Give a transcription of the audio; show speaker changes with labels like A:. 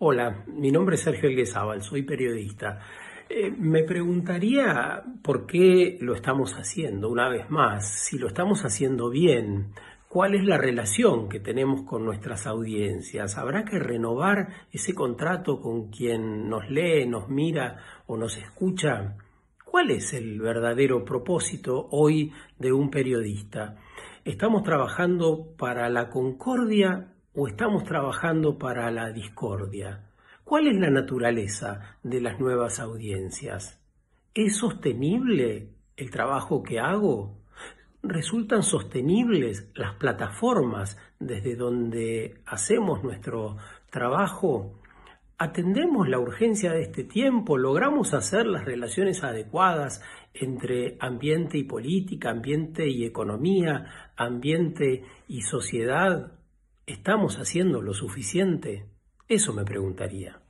A: Hola, mi nombre es Sergio Elguezábal, soy periodista. Eh, me preguntaría por qué lo estamos haciendo una vez más, si lo estamos haciendo bien, cuál es la relación que tenemos con nuestras audiencias. ¿Habrá que renovar ese contrato con quien nos lee, nos mira o nos escucha? ¿Cuál es el verdadero propósito hoy de un periodista? ¿Estamos trabajando para la concordia o estamos trabajando para la discordia? ¿Cuál es la naturaleza de las nuevas audiencias? ¿Es sostenible el trabajo que hago? ¿Resultan sostenibles las plataformas desde donde hacemos nuestro trabajo? ¿Atendemos la urgencia de este tiempo? ¿Logramos hacer las relaciones adecuadas entre ambiente y política, ambiente y economía, ambiente y sociedad? ¿Estamos haciendo lo suficiente? Eso me preguntaría.